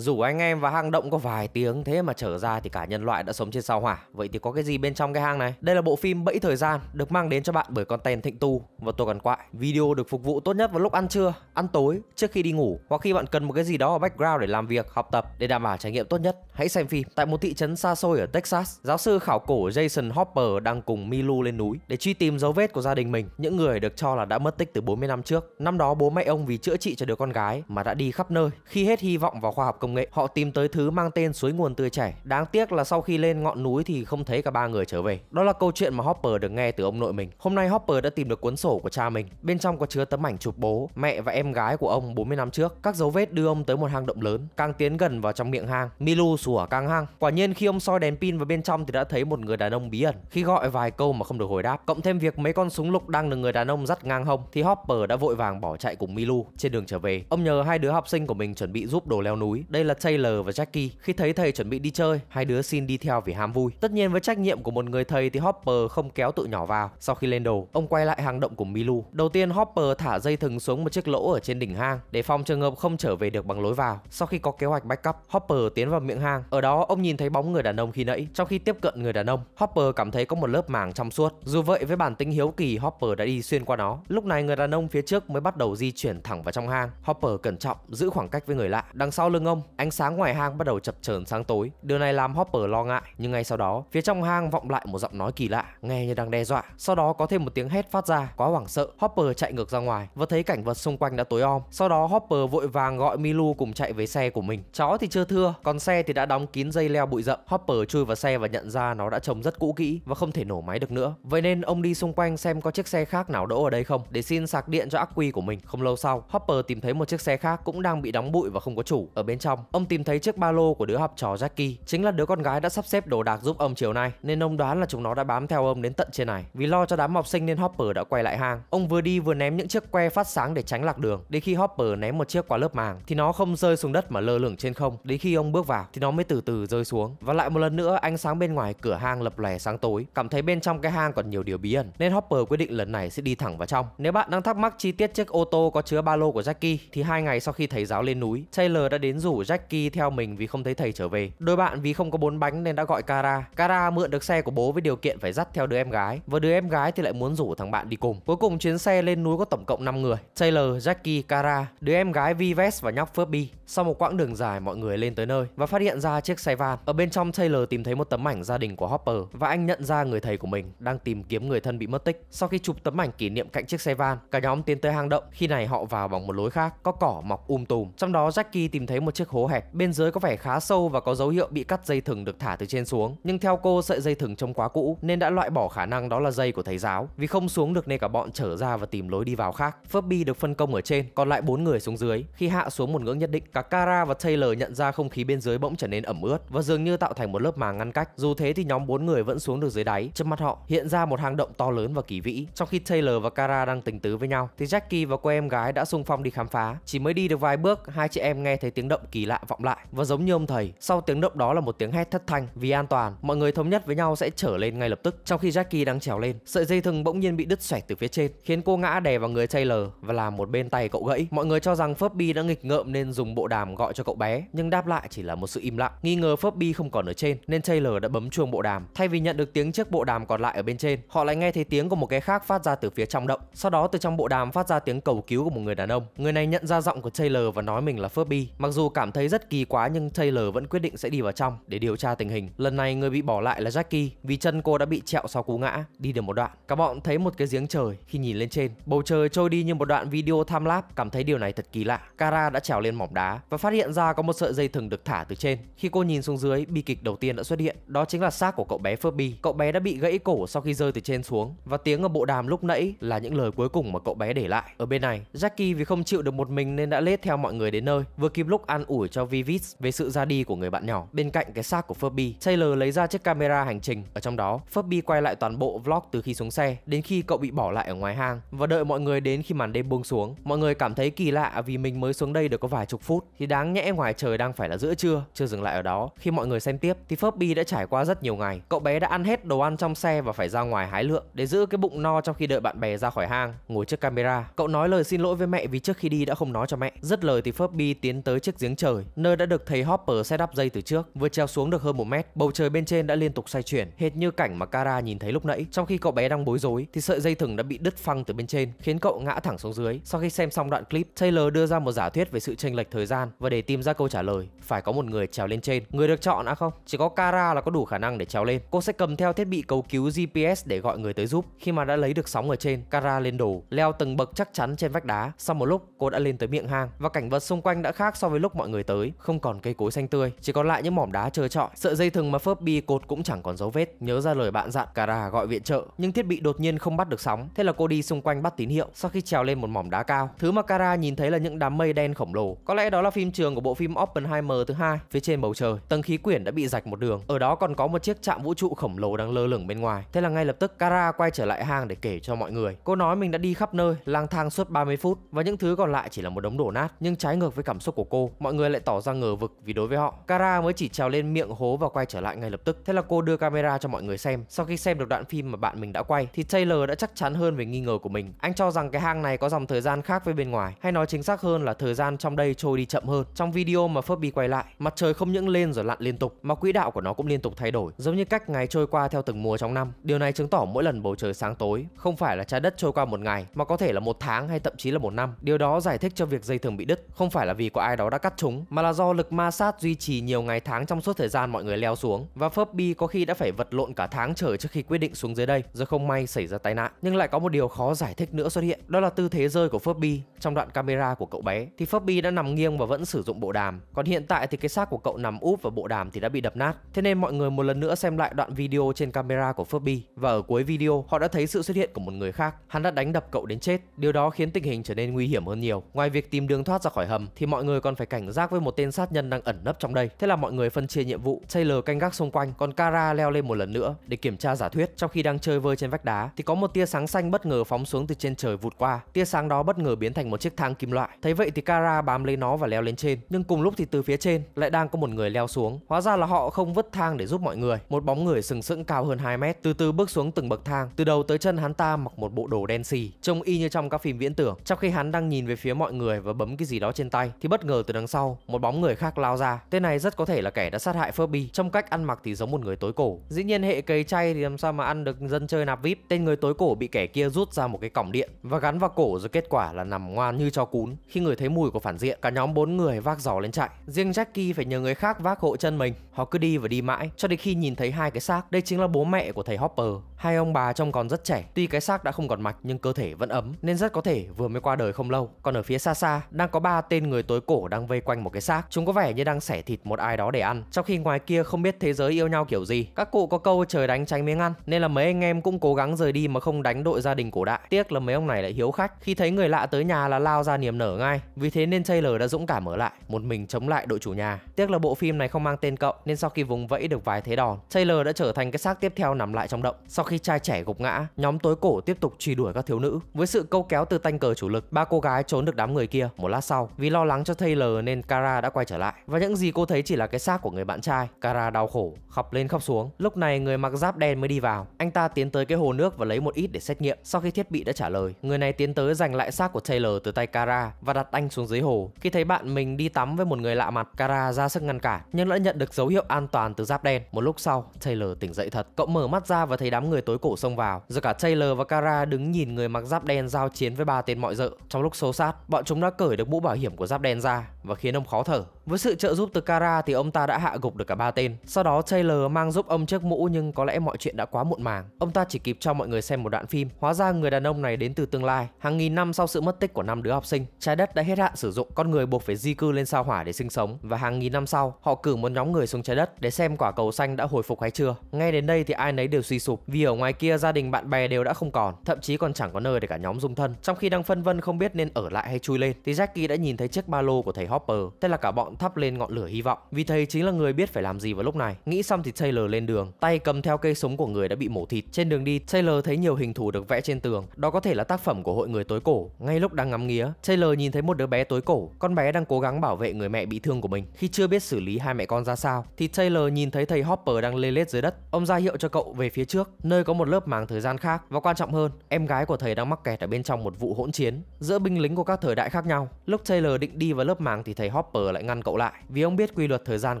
Dù anh em và hang động có vài tiếng thế mà trở ra thì cả nhân loại đã sống trên sao hỏa. Vậy thì có cái gì bên trong cái hang này? Đây là bộ phim Bẫy thời gian được mang đến cho bạn bởi con tên Thịnh Tu và tôi còn quại. Video được phục vụ tốt nhất vào lúc ăn trưa, ăn tối, trước khi đi ngủ hoặc khi bạn cần một cái gì đó ở background để làm việc, học tập để đảm bảo trải nghiệm tốt nhất. Hãy xem phim. Tại một thị trấn xa xôi ở Texas, giáo sư khảo cổ Jason Hopper đang cùng Milu lên núi để truy tìm dấu vết của gia đình mình, những người được cho là đã mất tích từ 40 năm trước. Năm đó bố mẹ ông vì chữa trị cho đứa con gái mà đã đi khắp nơi. Khi hết hy vọng vào khoa học công công nghệ. Họ tìm tới thứ mang tên suối nguồn tươi chảy. Đáng tiếc là sau khi lên ngọn núi thì không thấy cả ba người trở về. Đó là câu chuyện mà Hopper được nghe từ ông nội mình. Hôm nay Hopper đã tìm được cuốn sổ của cha mình. Bên trong có chứa tấm ảnh chụp bố, mẹ và em gái của ông 40 năm trước. Các dấu vết đưa ông tới một hang động lớn. Càng tiến gần vào trong miệng hang, Milu sủa càng hang. Quả nhiên khi ông soi đèn pin vào bên trong thì đã thấy một người đàn ông bí ẩn. Khi gọi vài câu mà không được hồi đáp, cộng thêm việc mấy con súng lục đang được người đàn ông dắt ngang hông thì Hopper đã vội vàng bỏ chạy cùng Milu trên đường trở về. Ông nhờ hai đứa học sinh của mình chuẩn bị giúp đồ leo núi. Đây đây là Taylor và Jackie. Khi thấy thầy chuẩn bị đi chơi, hai đứa xin đi theo vì ham vui. Tất nhiên với trách nhiệm của một người thầy thì Hopper không kéo tụi nhỏ vào. Sau khi lên đồ, ông quay lại hang động của Milu. Đầu tiên Hopper thả dây thừng xuống một chiếc lỗ ở trên đỉnh hang để phòng trường hợp không trở về được bằng lối vào. Sau khi có kế hoạch backup, Hopper tiến vào miệng hang. Ở đó ông nhìn thấy bóng người đàn ông khi nãy. Trong khi tiếp cận người đàn ông, Hopper cảm thấy có một lớp màng trong suốt. Dù vậy với bản tính hiếu kỳ, Hopper đã đi xuyên qua nó. Lúc này người đàn ông phía trước mới bắt đầu di chuyển thẳng vào trong hang. Hopper cẩn trọng giữ khoảng cách với người lạ. Đằng sau lưng ông không, ánh sáng ngoài hang bắt đầu chập chờn sáng tối. Điều này làm Hopper lo ngại, nhưng ngay sau đó, phía trong hang vọng lại một giọng nói kỳ lạ, nghe như đang đe dọa. Sau đó có thêm một tiếng hét phát ra, quá hoảng sợ, Hopper chạy ngược ra ngoài và thấy cảnh vật xung quanh đã tối om. Sau đó Hopper vội vàng gọi Milu cùng chạy về xe của mình. Chó thì chưa thưa, còn xe thì đã đóng kín dây leo bụi rậm. Hopper chui vào xe và nhận ra nó đã trông rất cũ kỹ và không thể nổ máy được nữa. Vậy nên ông đi xung quanh xem có chiếc xe khác nào đỗ ở đây không để xin sạc điện cho ắc quy của mình. Không lâu sau, Hopper tìm thấy một chiếc xe khác cũng đang bị đóng bụi và không có chủ. Ở bên trong trong, ông tìm thấy chiếc ba lô của đứa học trò Jackie, chính là đứa con gái đã sắp xếp đồ đạc giúp ông chiều nay, nên ông đoán là chúng nó đã bám theo ông đến tận trên này. Vì lo cho đám học sinh nên Hopper đã quay lại hang. Ông vừa đi vừa ném những chiếc que phát sáng để tránh lạc đường. Đến khi Hopper ném một chiếc qua lớp màng thì nó không rơi xuống đất mà lơ lửng trên không. Đến khi ông bước vào thì nó mới từ từ rơi xuống. Và lại một lần nữa ánh sáng bên ngoài cửa hang lập lòe sáng tối, cảm thấy bên trong cái hang còn nhiều điều bí ẩn nên Hopper quyết định lần này sẽ đi thẳng vào trong. Nếu bạn đang thắc mắc chi tiết chiếc ô tô có chứa ba lô của Jackie thì hai ngày sau khi thầy giáo lên núi, Taylor đã đến rủ Jackie theo mình vì không thấy thầy trở về. Đôi bạn vì không có bốn bánh nên đã gọi Kara. Kara mượn được xe của bố với điều kiện phải dắt theo đứa em gái và đứa em gái thì lại muốn rủ thằng bạn đi cùng. Cuối cùng chuyến xe lên núi có tổng cộng 5 người: Taylor, Jackie, Kara, đứa em gái Vives và nhóc Furby. Sau một quãng đường dài mọi người lên tới nơi và phát hiện ra chiếc xe van. Ở bên trong Taylor tìm thấy một tấm ảnh gia đình của Hopper và anh nhận ra người thầy của mình đang tìm kiếm người thân bị mất tích. Sau khi chụp tấm ảnh kỷ niệm cạnh chiếc xe van, cả nhóm tiến tới hang động. Khi này họ vào bằng một lối khác, có cỏ mọc um tùm. Trong đó Jackie tìm thấy một chiếc thực hố hẹp, bên dưới có vẻ khá sâu và có dấu hiệu bị cắt dây thừng được thả từ trên xuống. Nhưng theo cô, sợi dây thừng trông quá cũ nên đã loại bỏ khả năng đó là dây của thầy giáo. Vì không xuống được nên cả bọn trở ra và tìm lối đi vào khác. Phoebe được phân công ở trên, còn lại bốn người xuống dưới. Khi hạ xuống một ngưỡng nhất định, cả Kara và Taylor nhận ra không khí bên dưới bỗng trở nên ẩm ướt và dường như tạo thành một lớp màng ngăn cách. Dù thế thì nhóm bốn người vẫn xuống được dưới đáy. Trước mắt họ hiện ra một hang động to lớn và kỳ vĩ. Trong khi Taylor và Kara đang tình tứ với nhau, thì Jackie và cô em gái đã xung phong đi khám phá. Chỉ mới đi được vài bước, hai chị em nghe thấy tiếng động kỳ kỳ lạ vọng lại và giống như ông thầy, sau tiếng động đó là một tiếng hét thất thanh. Vì an toàn, mọi người thống nhất với nhau sẽ trở lên ngay lập tức. Trong khi Jackie đang trèo lên, sợi dây thừng bỗng nhiên bị đứt xẻ từ phía trên, khiến cô ngã đè vào người Taylor và làm một bên tay cậu gãy. Mọi người cho rằng Furby đã nghịch ngợm nên dùng bộ đàm gọi cho cậu bé, nhưng đáp lại chỉ là một sự im lặng. Nghi ngờ Furby không còn ở trên nên Taylor đã bấm chuông bộ đàm. Thay vì nhận được tiếng chiếc bộ đàm còn lại ở bên trên, họ lại nghe thấy tiếng của một cái khác phát ra từ phía trong động. Sau đó từ trong bộ đàm phát ra tiếng cầu cứu của một người đàn ông. Người này nhận ra giọng của Taylor và nói mình là Furby. Mặc dù cảm cảm thấy rất kỳ quá nhưng Taylor vẫn quyết định sẽ đi vào trong để điều tra tình hình. Lần này người bị bỏ lại là Jackie vì chân cô đã bị trẹo sau cú ngã, đi được một đoạn. Các bọn thấy một cái giếng trời khi nhìn lên trên, bầu trời trôi đi như một đoạn video tham lap, cảm thấy điều này thật kỳ lạ. Kara đã trèo lên mỏm đá và phát hiện ra có một sợi dây thừng được thả từ trên. Khi cô nhìn xuống dưới, bi kịch đầu tiên đã xuất hiện, đó chính là xác của cậu bé Furby. Cậu bé đã bị gãy cổ sau khi rơi từ trên xuống và tiếng ở bộ đàm lúc nãy là những lời cuối cùng mà cậu bé để lại. Ở bên này, Jackie vì không chịu được một mình nên đã lết theo mọi người đến nơi. Vừa kịp lúc ăn uống ủi cho Vivis về sự ra đi của người bạn nhỏ. Bên cạnh cái xác của Furby, Taylor lấy ra chiếc camera hành trình. Ở trong đó, Furby quay lại toàn bộ vlog từ khi xuống xe đến khi cậu bị bỏ lại ở ngoài hang và đợi mọi người đến khi màn đêm buông xuống. Mọi người cảm thấy kỳ lạ vì mình mới xuống đây được có vài chục phút thì đáng nhẽ ngoài trời đang phải là giữa trưa. Chưa dừng lại ở đó, khi mọi người xem tiếp thì Furby đã trải qua rất nhiều ngày. Cậu bé đã ăn hết đồ ăn trong xe và phải ra ngoài hái lượng để giữ cái bụng no trong khi đợi bạn bè ra khỏi hang. Ngồi trước camera, cậu nói lời xin lỗi với mẹ vì trước khi đi đã không nói cho mẹ. Rất lời thì Furby tiến tới chiếc giếng trời trời, nơi đã được thầy Hopper set up dây từ trước. Vừa treo xuống được hơn một mét, bầu trời bên trên đã liên tục xoay chuyển, hệt như cảnh mà Kara nhìn thấy lúc nãy. Trong khi cậu bé đang bối rối, thì sợi dây thừng đã bị đứt phăng từ bên trên, khiến cậu ngã thẳng xuống dưới. Sau khi xem xong đoạn clip, Taylor đưa ra một giả thuyết về sự chênh lệch thời gian và để tìm ra câu trả lời, phải có một người trèo lên trên. Người được chọn á không? Chỉ có Kara là có đủ khả năng để trèo lên. Cô sẽ cầm theo thiết bị cầu cứu GPS để gọi người tới giúp. Khi mà đã lấy được sóng ở trên, Kara lên đồ, leo từng bậc chắc chắn trên vách đá. Sau một lúc, cô đã lên tới miệng hang và cảnh vật xung quanh đã khác so với lúc mọi mọi người tới, không còn cây cối xanh tươi, chỉ còn lại những mỏm đá trơ trọi, sợi dây thừng mà Furby cột cũng chẳng còn dấu vết. Nhớ ra lời bạn dặn, Kara gọi viện trợ, nhưng thiết bị đột nhiên không bắt được sóng, thế là cô đi xung quanh bắt tín hiệu. Sau khi trèo lên một mỏm đá cao, thứ mà Kara nhìn thấy là những đám mây đen khổng lồ. Có lẽ đó là phim trường của bộ phim Oppenheimer thứ hai. Phía trên bầu trời, tầng khí quyển đã bị rạch một đường. Ở đó còn có một chiếc trạm vũ trụ khổng lồ đang lơ lửng bên ngoài. Thế là ngay lập tức Kara quay trở lại hang để kể cho mọi người. Cô nói mình đã đi khắp nơi, lang thang suốt 30 phút và những thứ còn lại chỉ là một đống đổ nát. Nhưng trái ngược với cảm xúc của cô, mọi người lại tỏ ra ngờ vực vì đối với họ, Kara mới chỉ trèo lên miệng hố và quay trở lại ngay lập tức. Thế là cô đưa camera cho mọi người xem. Sau khi xem được đoạn phim mà bạn mình đã quay thì Taylor đã chắc chắn hơn về nghi ngờ của mình. Anh cho rằng cái hang này có dòng thời gian khác với bên ngoài, hay nói chính xác hơn là thời gian trong đây trôi đi chậm hơn. Trong video mà Phoebe quay lại, mặt trời không những lên rồi lặn liên tục mà quỹ đạo của nó cũng liên tục thay đổi, giống như cách ngày trôi qua theo từng mùa trong năm. Điều này chứng tỏ mỗi lần bầu trời sáng tối, không phải là trái đất trôi qua một ngày mà có thể là một tháng hay thậm chí là một năm. Điều đó giải thích cho việc dây thường bị đứt, không phải là vì có ai đó đã cắt trôi chúng mà là do lực ma sát duy trì nhiều ngày tháng trong suốt thời gian mọi người leo xuống và Furby có khi đã phải vật lộn cả tháng trời trước khi quyết định xuống dưới đây rồi không may xảy ra tai nạn. Nhưng lại có một điều khó giải thích nữa xuất hiện, đó là tư thế rơi của Furby trong đoạn camera của cậu bé thì Furby đã nằm nghiêng và vẫn sử dụng bộ đàm. Còn hiện tại thì cái xác của cậu nằm úp và bộ đàm thì đã bị đập nát. Thế nên mọi người một lần nữa xem lại đoạn video trên camera của Furby và ở cuối video họ đã thấy sự xuất hiện của một người khác. Hắn đã đánh đập cậu đến chết. Điều đó khiến tình hình trở nên nguy hiểm hơn nhiều. Ngoài việc tìm đường thoát ra khỏi hầm thì mọi người còn phải cảnh giác giác với một tên sát nhân đang ẩn nấp trong đây. Thế là mọi người phân chia nhiệm vụ, Taylor canh gác xung quanh, còn Kara leo lên một lần nữa để kiểm tra giả thuyết. Trong khi đang chơi vơi trên vách đá thì có một tia sáng xanh bất ngờ phóng xuống từ trên trời vụt qua. Tia sáng đó bất ngờ biến thành một chiếc thang kim loại. Thấy vậy thì Kara bám lấy nó và leo lên trên, nhưng cùng lúc thì từ phía trên lại đang có một người leo xuống. Hóa ra là họ không vứt thang để giúp mọi người. Một bóng người sừng sững cao hơn 2 mét từ từ bước xuống từng bậc thang, từ đầu tới chân hắn ta mặc một bộ đồ đen xì, trông y như trong các phim viễn tưởng. Trong khi hắn đang nhìn về phía mọi người và bấm cái gì đó trên tay thì bất ngờ từ đằng sau sau, một bóng người khác lao ra. Tên này rất có thể là kẻ đã sát hại Furby. Trong cách ăn mặc thì giống một người tối cổ. Dĩ nhiên hệ cầy chay thì làm sao mà ăn được dân chơi nạp VIP. Tên người tối cổ bị kẻ kia rút ra một cái cổng điện và gắn vào cổ rồi kết quả là nằm ngoan như cho cún. Khi người thấy mùi của phản diện, cả nhóm bốn người vác giỏ lên chạy. Riêng Jackie phải nhờ người khác vác hộ chân mình. Họ cứ đi và đi mãi cho đến khi nhìn thấy hai cái xác. Đây chính là bố mẹ của thầy Hopper. Hai ông bà trông còn rất trẻ, tuy cái xác đã không còn mạch nhưng cơ thể vẫn ấm nên rất có thể vừa mới qua đời không lâu. Còn ở phía xa xa đang có ba tên người tối cổ đang vây quanh quanh một cái xác. Chúng có vẻ như đang xẻ thịt một ai đó để ăn. Trong khi ngoài kia không biết thế giới yêu nhau kiểu gì. Các cụ có câu trời đánh tránh miếng ăn nên là mấy anh em cũng cố gắng rời đi mà không đánh đội gia đình cổ đại. Tiếc là mấy ông này lại hiếu khách, khi thấy người lạ tới nhà là lao ra niềm nở ngay. Vì thế nên Taylor đã dũng cảm ở lại, một mình chống lại đội chủ nhà. Tiếc là bộ phim này không mang tên cậu nên sau khi vùng vẫy được vài thế đòn, Taylor đã trở thành cái xác tiếp theo nằm lại trong động. Sau khi trai trẻ gục ngã, nhóm tối cổ tiếp tục truy đuổi các thiếu nữ. Với sự câu kéo từ tanh cờ chủ lực, ba cô gái trốn được đám người kia. Một lát sau, vì lo lắng cho Taylor nên Kara đã quay trở lại và những gì cô thấy chỉ là cái xác của người bạn trai. Kara đau khổ, khóc lên khóc xuống. Lúc này người mặc giáp đen mới đi vào. Anh ta tiến tới cái hồ nước và lấy một ít để xét nghiệm. Sau khi thiết bị đã trả lời, người này tiến tới giành lại xác của Taylor từ tay Kara và đặt anh xuống dưới hồ. Khi thấy bạn mình đi tắm với một người lạ mặt, Kara ra sức ngăn cản nhưng đã nhận được dấu hiệu an toàn từ giáp đen. Một lúc sau, Taylor tỉnh dậy thật. Cậu mở mắt ra và thấy đám người tối cổ xông vào. Rồi cả Taylor và Kara đứng nhìn người mặc giáp đen giao chiến với ba tên mọi dợ. Trong lúc xô sát, bọn chúng đã cởi được mũ bảo hiểm của giáp đen ra và khiến ông khó thở. Với sự trợ giúp từ Kara thì ông ta đã hạ gục được cả ba tên. Sau đó Taylor mang giúp ông chiếc mũ nhưng có lẽ mọi chuyện đã quá muộn màng. Ông ta chỉ kịp cho mọi người xem một đoạn phim. Hóa ra người đàn ông này đến từ tương lai. Hàng nghìn năm sau sự mất tích của năm đứa học sinh, trái đất đã hết hạn sử dụng, con người buộc phải di cư lên sao hỏa để sinh sống và hàng nghìn năm sau, họ cử một nhóm người xuống trái đất để xem quả cầu xanh đã hồi phục hay chưa. Ngay đến đây thì ai nấy đều suy sụp vì ở ngoài kia gia đình bạn bè đều đã không còn, thậm chí còn chẳng có nơi để cả nhóm dung thân. Trong khi đang phân vân không biết nên ở lại hay chui lên thì Jackie đã nhìn thấy chiếc ba lô của thầy Hopper Thế là cả bọn thắp lên ngọn lửa hy vọng. Vì thầy chính là người biết phải làm gì vào lúc này. Nghĩ xong thì Taylor lên đường, tay cầm theo cây súng của người đã bị mổ thịt. Trên đường đi, Taylor thấy nhiều hình thù được vẽ trên tường, đó có thể là tác phẩm của hội người tối cổ. Ngay lúc đang ngắm nghía, Taylor nhìn thấy một đứa bé tối cổ, con bé đang cố gắng bảo vệ người mẹ bị thương của mình. Khi chưa biết xử lý hai mẹ con ra sao, thì Taylor nhìn thấy thầy Hopper đang lê lết dưới đất. Ông ra hiệu cho cậu về phía trước, nơi có một lớp màng thời gian khác và quan trọng hơn, em gái của thầy đang mắc kẹt ở bên trong một vụ hỗn chiến giữa binh lính của các thời đại khác nhau. Lúc Taylor định đi vào lớp màng thì thầy thấy Hopper lại ngăn cậu lại vì ông biết quy luật thời gian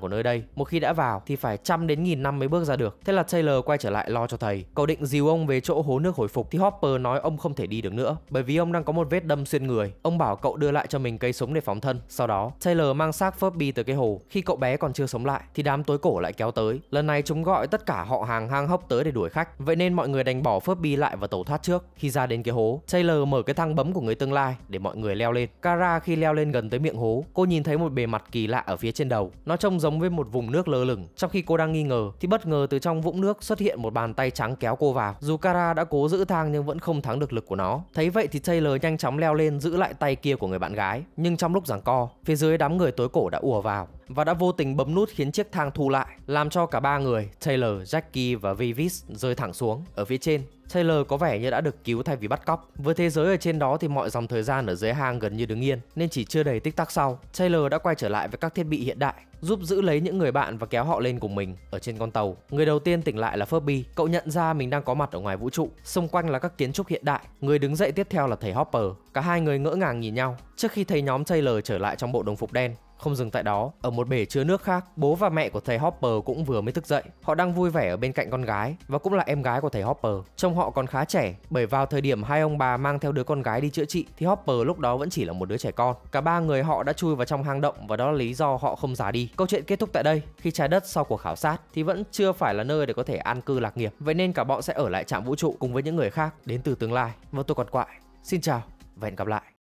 của nơi đây. Một khi đã vào thì phải trăm đến nghìn năm mới bước ra được. Thế là Taylor quay trở lại lo cho thầy. Cậu định dìu ông về chỗ hố nước hồi phục thì Hopper nói ông không thể đi được nữa bởi vì ông đang có một vết đâm xuyên người. Ông bảo cậu đưa lại cho mình cây súng để phóng thân. Sau đó, Taylor mang xác Furby tới cái hồ. Khi cậu bé còn chưa sống lại thì đám tối cổ lại kéo tới. Lần này chúng gọi tất cả họ hàng hang hốc tới để đuổi khách. Vậy nên mọi người đành bỏ Furby lại và tẩu thoát trước. Khi ra đến cái hố, Taylor mở cái thang bấm của người tương lai để mọi người leo lên. Kara khi leo lên gần tới miệng hố, cô nhìn nhìn thấy một bề mặt kỳ lạ ở phía trên đầu. Nó trông giống với một vùng nước lơ lửng. Trong khi cô đang nghi ngờ thì bất ngờ từ trong vũng nước xuất hiện một bàn tay trắng kéo cô vào. Dù Kara đã cố giữ thang nhưng vẫn không thắng được lực của nó. Thấy vậy thì Taylor nhanh chóng leo lên giữ lại tay kia của người bạn gái. Nhưng trong lúc giằng co, phía dưới đám người tối cổ đã ùa vào và đã vô tình bấm nút khiến chiếc thang thu lại, làm cho cả ba người, Taylor, Jackie và Vivis rơi thẳng xuống. Ở phía trên, Taylor có vẻ như đã được cứu thay vì bắt cóc. Với thế giới ở trên đó thì mọi dòng thời gian ở dưới hang gần như đứng yên, nên chỉ chưa đầy tích tắc sau, Taylor đã quay trở lại với các thiết bị hiện đại giúp giữ lấy những người bạn và kéo họ lên cùng mình ở trên con tàu. Người đầu tiên tỉnh lại là Phoebe, cậu nhận ra mình đang có mặt ở ngoài vũ trụ, xung quanh là các kiến trúc hiện đại. Người đứng dậy tiếp theo là thầy Hopper. Cả hai người ngỡ ngàng nhìn nhau trước khi thấy nhóm Taylor trở lại trong bộ đồng phục đen. Không dừng tại đó, ở một bể chứa nước khác, bố và mẹ của thầy Hopper cũng vừa mới thức dậy. Họ đang vui vẻ ở bên cạnh con gái và cũng là em gái của thầy Hopper. Trông họ còn khá trẻ, bởi vào thời điểm hai ông bà mang theo đứa con gái đi chữa trị thì Hopper lúc đó vẫn chỉ là một đứa trẻ con. Cả ba người họ đã chui vào trong hang động và đó là lý do họ không già đi. Câu chuyện kết thúc tại đây, khi trái đất sau cuộc khảo sát thì vẫn chưa phải là nơi để có thể an cư lạc nghiệp. Vậy nên cả bọn sẽ ở lại trạm vũ trụ cùng với những người khác đến từ tương lai. Và vâng, tôi còn quại. Xin chào và hẹn gặp lại.